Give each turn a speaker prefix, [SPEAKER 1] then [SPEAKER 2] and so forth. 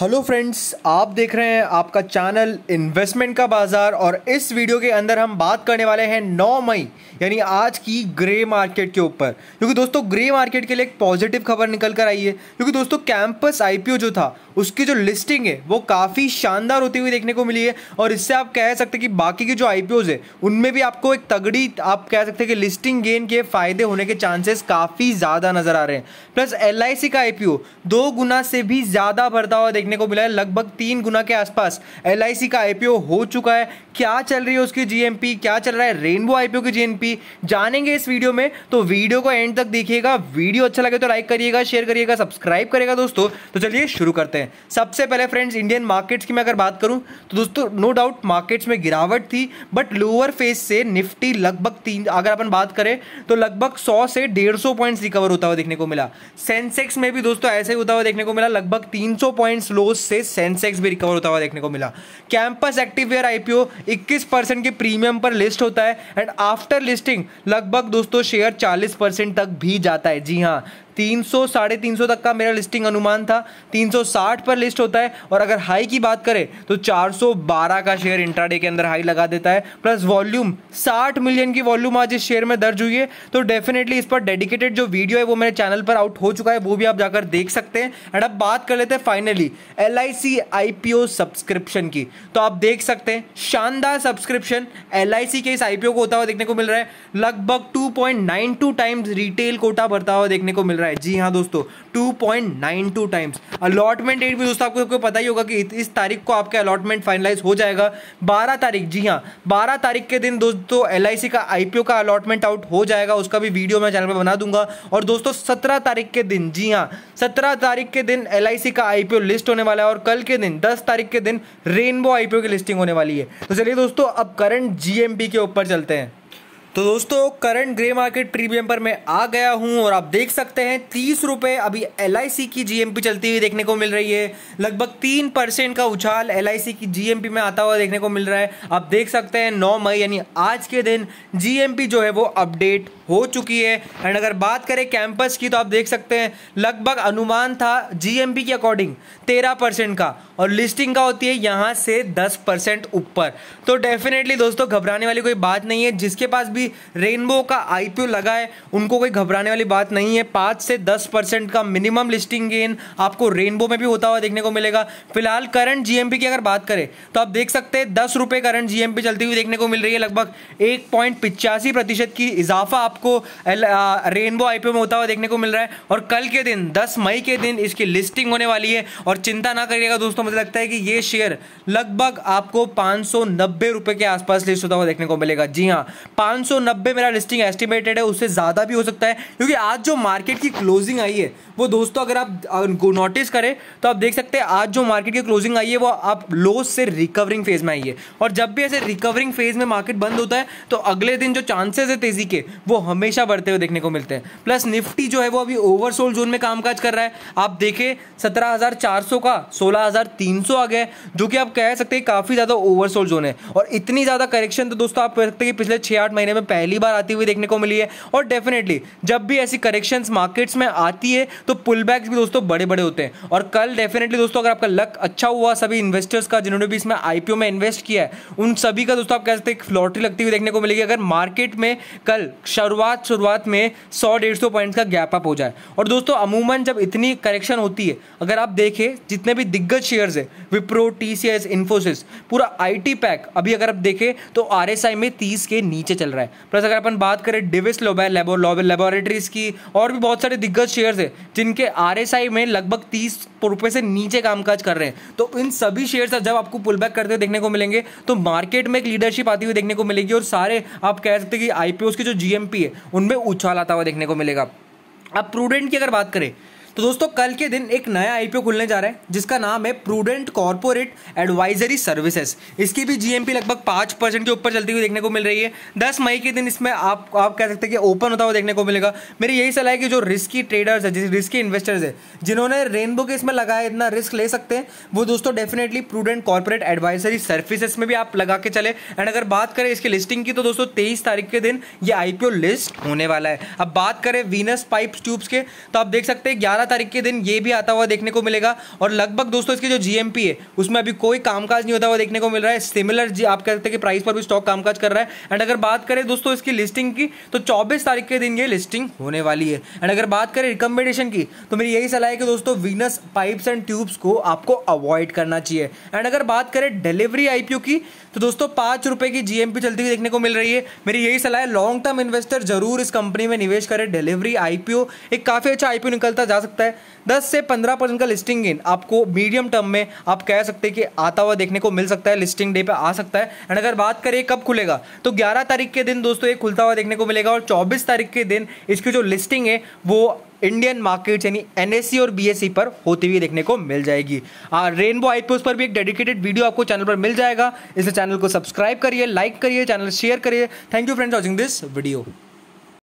[SPEAKER 1] hello friends आप देख रहे हैं आपका चैनल इन्वेस्टमेंट का बाज़ार और इस वीडियो के अंदर हम बात करने वाले हैं 9 मई यानी आज की ग्रे मार्केट के ऊपर क्योंकि दोस्तों ग्रे मार्केट के लिए एक पॉजिटिव खबर निकल कर आई है क्योंकि दोस्तों कैंपस आईपीओ जो था उसकी जो लिस्टिंग है वो काफ़ी शानदार होती हुई देखने को मिली है और इससे आप कह सकते हैं कि बाकी के जो आई है उनमें भी आपको एक तगड़ी आप कह सकते हैं कि लिस्टिंग गेन के फ़ायदे होने के चांसेस काफ़ी ज़्यादा नज़र आ रहे हैं प्लस एल का आई दो गुना से भी ज़्यादा बढ़ता हुआ देखने देखने को मिला है लगभग तीन गुना के आसपास एल का आईपीओ हो चुका है क्या चल रही है उसकी जीएमपी क्या चल रहा है रेनबो आईपीओ की जीएमपी जानेंगे इस वीडियो में तो वीडियो को एंड तक देखिएगा वीडियो अच्छा लगे तो लाइक करिएगा शेयर करिएगा सब्सक्राइब करेगा दोस्तों तो चलिए शुरू करते हैं सबसे पहले फ्रेंड्स इंडियन मार्केट्स की मैं अगर बात करूं तो दोस्तों नो डाउट मार्केट्स में गिरावट थी बट लोअर फेस से निफ्टी लगभग तीन अगर अपन बात करें तो लगभग सौ से डेढ़ सौ पॉइंट्स रिकवर होता हुआ देखने को मिला सेंसेक्स में भी दोस्तों ऐसे ही होता हुआ देखने को मिला लगभग 300 पॉइंट्स क्लोज से सेंसेक्स भी रिकवर होता हुआ देखने को मिला कैंपस एक्टिववेयर आईपीओ 21 परसेंट के प्रीमियम पर लिस्ट होता है एंड आफ्टर लिस्टिंग लगभग दोस्तों शेयर 40 परसेंट तक भी जाता है जी हाँ तीन सौ साढ़े तीन सौ तक का मेरा लिस्टिंग अनुमान था तीन सौ साठ पर लिस्ट होता है और अगर हाई की बात करें तो चार सौ बारह का शेयर इंट्राडे के अंदर हाई लगा देता है प्लस वॉल्यूम साठ मिलियन की वॉल्यूम आज इस शेयर में दर्ज हुई है तो डेफिनेटली इस पर डेडिकेटेड जो वीडियो है वो मेरे चैनल पर आउट हो चुका है वो भी आप जाकर देख सकते हैं एंड अब बात कर लेते हैं फाइनली एल आई सब्सक्रिप्शन की तो आप देख सकते हैं शानदार सब्सक्रिप्शन एल के इस आईपीओ को होता हुआ देखने को मिल रहा है लगभग टू टाइम्स रिटेल कोटा भरता हुआ देखने को मिल रहा है जी हाँ दोस्तों 2.92 टाइम्स अलॉटमेंट डेट भी दोस्तों आपको सबको पता ही होगा कि इस तारीख को आपका अलॉटमेंट फाइनलाइज हो जाएगा 12 तारीख जी हाँ 12 तारीख के दिन दोस्तों एल का आईपीओ का अलॉटमेंट आउट हो जाएगा उसका भी वीडियो मैं चैनल पर बना दूंगा और दोस्तों सत्रह तारीख के दिन जी हाँ सत्रह तारीख के दिन एल का आईपीओ लिस्ट होने वाला है और कल के दिन दस तारीख के दिन रेनबो आईपीओ की लिस्टिंग होने वाली है तो चलिए दोस्तों अब करंट जीएमपी के ऊपर चलते हैं तो दोस्तों करंट ग्रे मार्केट प्रीमियम पर मैं आ गया हूं और आप देख सकते हैं तीस रुपये अभी एल की जीएमपी चलती हुई देखने को मिल रही है लगभग तीन परसेंट का उछाल एल की जीएमपी में आता हुआ देखने को मिल रहा है आप देख सकते हैं नौ मई यानी आज के दिन जीएमपी जो है वो अपडेट हो चुकी है एंड अगर बात करें कैंपस की तो आप देख सकते हैं लगभग अनुमान था जीएमपी के अकॉर्डिंग तेरह परसेंट का और लिस्टिंग का होती है यहाँ से दस परसेंट ऊपर तो डेफिनेटली दोस्तों घबराने वाली कोई बात नहीं है जिसके पास भी रेनबो का आईपीओ लगा है उनको कोई घबराने वाली बात नहीं है पाँच से दस परसेंट का मिनिमम लिस्टिंग गेन आपको रेनबो में भी होता हुआ देखने को मिलेगा फिलहाल करंट जीएमपी की अगर बात करें तो आप देख सकते हैं दस रुपये करंट जीएमपी चलती हुई देखने को मिल रही है लगभग एक पॉइंट पिचासी प्रतिशत की इजाफा आपको आपको रेनबो आईपीओ में होता हुआ देखने को मिल रहा है और कल के दिन दस मई के दिन इसकी लिस्टिंग होने वाली है और चिंता ना करिएगा दोस्तों मुझे लगता है कि ये शेयर लगभग आपको पाँच के आसपास लिस्ट होता हुआ देखने को मिलेगा जी हाँ पाँच मेरा लिस्टिंग एस्टिमेटेड है उससे ज़्यादा भी हो सकता है क्योंकि आज जो मार्केट की क्लोजिंग आई है वो दोस्तों अगर आप नोटिस करें तो आप देख सकते हैं आज जो मार्केट की क्लोजिंग आई है वो आप लो से रिकवरिंग फेज में आई है और जब भी ऐसे रिकवरिंग फेज में मार्केट बंद होता है तो अगले दिन जो चांसेस है तेजी के वो हमेशा बढ़ते हुए देखने को मिलते हैं प्लस निफ्टी जो है वो अभी ओवरसोल्ड जोन में कामकाज कर रहा है आप देखें सत्रह का सोलह आ गया जो कि आप कह सकते हैं काफ़ी ज़्यादा ओवरसोल्ड जोन है और इतनी ज़्यादा करेक्शन तो दोस्तों आप कह सकते हैं कि पिछले छः आठ महीने में पहली बार आती हुई देखने को मिली है और डेफिनेटली जब भी ऐसी करेक्शन मार्केट्स में आती है तो पुल भी दोस्तों बड़े बड़े होते हैं और कल डेफिनेटली दोस्तों अगर आपका लक अच्छा हुआ सभी इन्वेस्टर्स का जिन्होंने भी इसमें आईपीओ में इन्वेस्ट किया है उन सभी का दोस्तों आप कह सकते हैं लॉटरी लगती हुई देखने को मिलेगी अगर मार्केट में कल शुरुआत शुरुआत में सौ डेढ़ सौ पॉइंट का गैप अप हो जाए और दोस्तों अमूमन जब इतनी करेक्शन होती है अगर आप देखें जितने भी दिग्गज शेयर्स है Wipro T C S Infosys पूरा आई पैक अभी अगर आप देखें तो आर एस आई में तीस के नीचे चल रहा है प्लस अगर अपन बात करें डिविस लेबोरेटरीज की और भी बहुत सारे दिग्गज शेयर्स है जिनके आर एस आई में लगभग तीस रुपये से नीचे कामकाज कर रहे हैं तो इन सभी शेयर्स जब आपको पुल बैक करते हुए देखने को मिलेंगे तो मार्केट में एक लीडरशिप आती हुई देखने को मिलेगी और सारे आप कह सकते हैं कि आईपीओ की जो जीएमपी है उनमें उछाल आता हुआ देखने को मिलेगा अब प्रूडेंट की अगर बात करें तो दोस्तों कल के दिन एक नया आईपीओ खुलने जा रहा है जिसका नाम है प्रूडेंट कॉर्पोरेट एडवाइजरी सर्विसेज इसकी भी जीएमपी लगभग पांच परसेंट के ऊपर चलती हुई देखने को मिल रही है दस मई के दिन इसमें आप आप कह सकते हैं कि ओपन होता हुआ देखने को मिलेगा मेरी यही सलाह है कि जो रिस्की ट्रेडर्स है रिस्की इन्वेस्टर्स है जिन्होंने रेनबो के इसमें लगाया इतना रिस्क ले सकते हैं वो दोस्तों definitely prudent corporate advisory services में भी आप लगा के चले एंड अगर बात करें इसकी लिस्टिंग की तो दोस्तों तेईस तारीख के दिन ये आईपीओ लिस्ट होने वाला है अब बात करें वीनस पाइप ट्यूब्स के तो आप देख सकते हैं ग्यारह तारीख के दिन ये भी आता हुआ देखने को मिलेगा और लगभग दोस्तों इसकी जो जीएमपी है उसमें अभी कोई कामकाज नहीं होता हुआ देखने को मिल रहा है सिमिलर जी आप कहते हैं कि प्राइस पर भी स्टॉक कामकाज कर रहा है एंड अगर बात करें दोस्तों इसकी लिस्टिंग की तो चौबीस तारीख के दिन ये लिस्टिंग होने वाली है एंड अगर बात करें रिकमेंडेशन की तो मेरी यही सलाह है कि दोस्तों वीनस पाइप्स एंड ट्यूब्स को आपको अवॉइड करना चाहिए एंड अगर बात करें डिलीवरी आईपीओ की तो दोस्तों पाँच रुपये की जीएमपी चलती हुई देखने को मिल रही है मेरी यही सलाह है लॉन्ग टर्म इन्वेस्टर जरूर इस कंपनी में निवेश करें डिलीवरी आईपीओ एक काफ़ी अच्छा आईपीओ निकलता जा सकता सकता है 10 से 15 परसेंट का लिस्टिंग गेन आपको मीडियम टर्म में आप कह सकते हैं कि आता हुआ देखने को मिल सकता है लिस्टिंग डे पे आ सकता है एंड अगर बात करें कब खुलेगा तो 11 तारीख के दिन दोस्तों ये खुलता हुआ देखने को मिलेगा और 24 तारीख के दिन इसकी जो लिस्टिंग है वो इंडियन मार्केट यानी एन और बी पर होती हुई देखने को मिल जाएगी रेनबो हाँ, आईपीओ पर भी एक डेडिकेटेड वीडियो आपको चैनल पर मिल जाएगा इसलिए चैनल को सब्सक्राइब करिए लाइक करिए चैनल शेयर करिए thank you friends watching this video